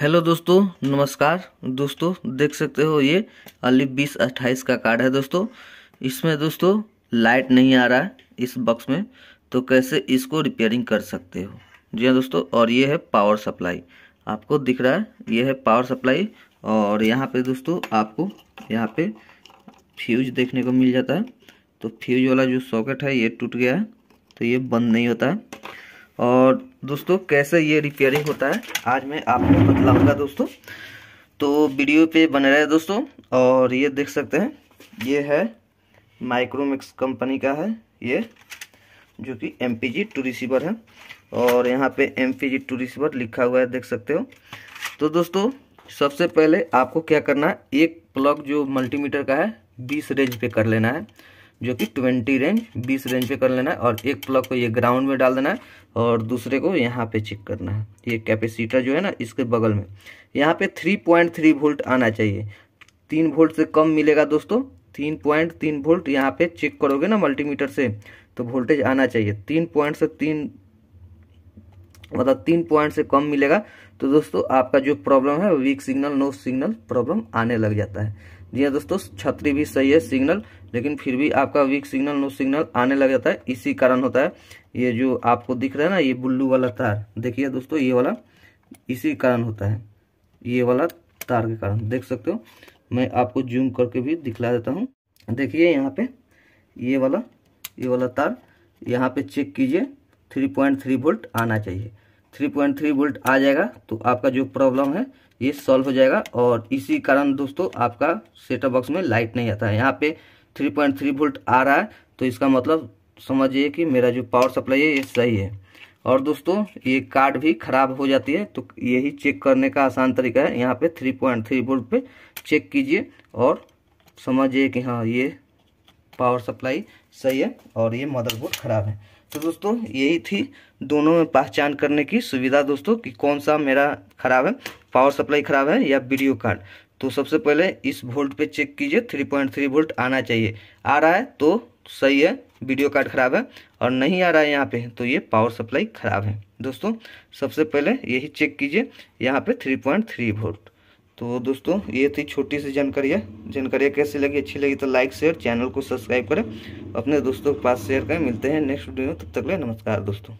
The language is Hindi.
हेलो दोस्तों नमस्कार दोस्तों देख सकते हो ये अली बीस अट्ठाईस का कार्ड है दोस्तों इसमें दोस्तों लाइट नहीं आ रहा है इस बक्स में तो कैसे इसको रिपेयरिंग कर सकते हो जी हाँ दोस्तों और ये है पावर सप्लाई आपको दिख रहा है ये है पावर सप्लाई और यहाँ पे दोस्तों आपको यहाँ पे फ्यूज देखने को मिल जाता है तो फ्यूज वाला जो सॉकेट है ये टूट गया है तो ये बंद नहीं होता है और दोस्तों कैसे ये रिपेयरिंग होता है आज मैं आपको बतलाऊंगा दोस्तों तो वीडियो पे बने रहे दोस्तों और ये देख सकते हैं ये है माइक्रोमिक्स कंपनी का है ये जो कि M P G two receiver है और यहाँ पे M P G two receiver लिखा हुआ है देख सकते हो तो दोस्तों सबसे पहले आपको क्या करना है एक प्लग जो मल्टीमीटर का है बीस रेंज पे कर लेना है जो कि ट्वेंटी रेंज बीस रेंज पे कर लेना है और एक प्लग को ये ग्राउंड में डाल देना है और दूसरे को यहाँ पे चेक करना है ये कैपेसिटर जो है ना इसके बगल में यहाँ पे थ्री पॉइंट थ्री वोल्ट आना चाहिए तीन वोल्ट से कम मिलेगा दोस्तों तीन पॉइंट तीन वोल्ट यहाँ पे चेक करोगे ना मल्टीमीटर से तो वोल्टेज आना चाहिए तीन पॉइंट से तीन मतलब तीन पॉइंट से कम मिलेगा तो दोस्तों आपका जो प्रॉब्लम है weak signal no signal problem आने लग जाता है जी हाँ दोस्तों छतरी भी सही है सिग्नल लेकिन फिर भी आपका वीक सिग्नल नो सिग्नल आने लग जाता है इसी कारण होता है ये जो आपको दिख रहा है ना ये बुल्लू वाला तार देखिए दोस्तों ये वाला इसी कारण होता है ये वाला तार के कारण देख सकते हो मैं आपको जूम करके भी दिखला देता हूँ देखिए यहाँ पे ये वाला ये वाला तार यहाँ पे चेक कीजिए 3.3 वोल्ट आना चाहिए थ्री पॉइंट थ्री वोल्ट आ जाएगा तो आपका जो प्रॉब्लम है ये सॉल्व हो जाएगा और इसी कारण दोस्तों आपका सेटअप बॉक्स में लाइट नहीं आता है यहाँ पे थ्री पॉइंट थ्री वोल्ट आ रहा है तो इसका मतलब समझिए कि मेरा जो पावर सप्लाई है ये सही है और दोस्तों ये कार्ड भी ख़राब हो जाती है तो यही चेक करने का आसान तरीका है यहाँ पे थ्री पॉइंट थ्री वोल्ट पे चेक कीजिए और समझिए कि हाँ ये पावर सप्लाई सही है और ये मदरबोर्ड ख़राब है तो दोस्तों यही थी दोनों में पहचान करने की सुविधा दोस्तों कि कौन सा मेरा ख़राब है पावर सप्लाई ख़राब है या वीडियो कार्ड तो सबसे पहले इस वोल्ट पे चेक कीजिए 3.3 वोल्ट आना चाहिए आ रहा है तो सही है वीडियो कार्ड ख़राब है और नहीं आ रहा है यहाँ पे तो ये पावर सप्लाई ख़राब है दोस्तों सबसे पहले यही चेक कीजिए यहाँ पे 3.3 वोल्ट तो दोस्तों ये थी छोटी सी जानकारी है जानकारी कैसी लगी अच्छी लगी तो लाइक शेयर चैनल को सब्सक्राइब करें अपने दोस्तों के पास शेयर करें मिलते हैं नेक्स्ट वीडियो में तब तक ले नमस्कार दोस्तों